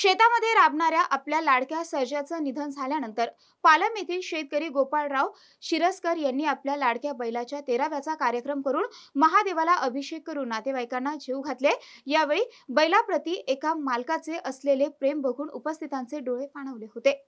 शेतामध्ये राबणाऱ्या आपल्या लाडक्या सर्जाचं निधन झाल्यानंतर पालम येथील शेतकरी गोपाळराव शिरसकर यांनी आपल्या लाडक्या बैलाच्या तेराव्याचा कार्यक्रम करून महादेवाला अभिषेक करून नातेवाईकांना जीव घातले यावेळी बैलाप्रती एका मालकाचे असलेले प्रेम बघून उपस्थितांचे डोळे पाणवले होते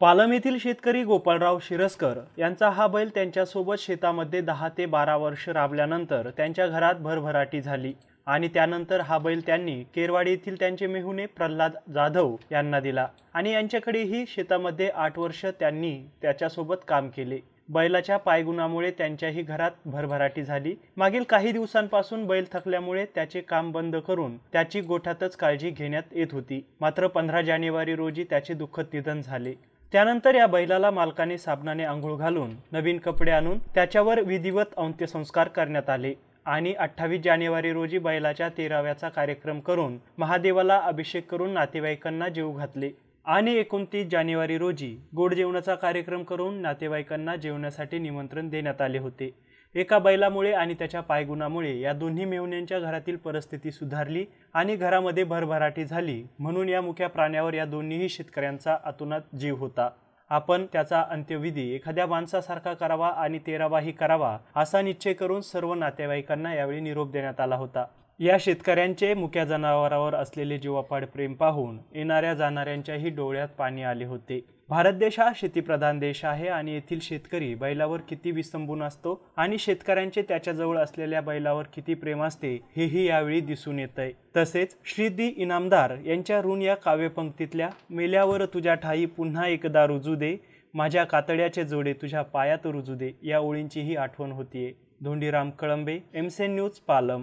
पालम येथील शेतकरी गोपाळराव शिरसकर यांचा हा बैल त्यांच्यासोबत शेतामध्ये दहा ते बारा वर्ष राबल्यानंतर त्यांच्या घरात भरभराटी झाली आणि त्यानंतर हा बैल त्यांनी केरवाडी येथील त्यांचे मेहुणे प्रल्हाद जाधव यांना दिला आणि यांच्याकडेही शेतामध्ये आठ वर्ष त्यांनी त्याच्यासोबत काम केले बैलाच्या पायगुणामुळे त्यांच्याही घरात भरभराटी झाली मागील काही दिवसांपासून बैल थकल्यामुळे त्याचे काम बंद करून त्याची गोठ्यातच काळजी घेण्यात येत होती मात्र पंधरा जानेवारी रोजी त्याचे दुःखद निधन झाले त्यानंतर या बैलाला मालकाने साबणाने आंघोळ घालून नवीन कपडे आणून त्याच्यावर विधिवत अंत्यसंस्कार करण्यात आले आणि अठ्ठावीस जानेवारी रोजी बैलाच्या तेराव्याचा कार्यक्रम करून महादेवाला अभिषेक करून नातेवाईकांना जीव घातले आणि एकोणतीस जानेवारी रोजी गोड जेवणाचा कार्यक्रम करून नातेवाईकांना जेवणासाठी निमंत्रण देण्यात आले होते एका बैलामुळे आणि त्याच्या पायगुणामुळे या दोन्ही मेवण्यांच्या घरातील परिस्थिती सुधारली आणि घरामध्ये भरभराटी झाली म्हणून या मुख्या प्राण्यावर या दोन्हीही शेतकऱ्यांचा अतुनात जीव होता आपण त्याचा अंत्यविधी एखाद्या माणसासारखा करावा आणि तेरावाही करावा असा निश्चय करून सर्व नातेवाईकांना यावेळी निरोप देण्यात आला होता या शेतकऱ्यांचे मुक्या जनावरावर असलेले जीवापाड प्रेम पाहून येणाऱ्या जाणाऱ्यांच्याही डोळ्यात पाणी आले होते भारत देश हा शेतीप्रधान देश आहे आणि येथील शेतकरी बैलावर किती विसंबून असतो आणि शेतकऱ्यांचे त्याच्याजवळ असलेल्या बैलावर किती प्रेम असते हेही यावेळी दिसून येत आहे तसेच श्रीदी इनामदार यांच्या ऋण या काव्यपंक्तीतल्या मेल्यावर तुझ्या ठाई पुन्हा एकदा रुजू दे माझ्या कातड्याचे जोडे तुझ्या पायात रुजू दे या ओळींचीही आठवण होतीये धोंडीराम कळंबे सी न्यूज पालम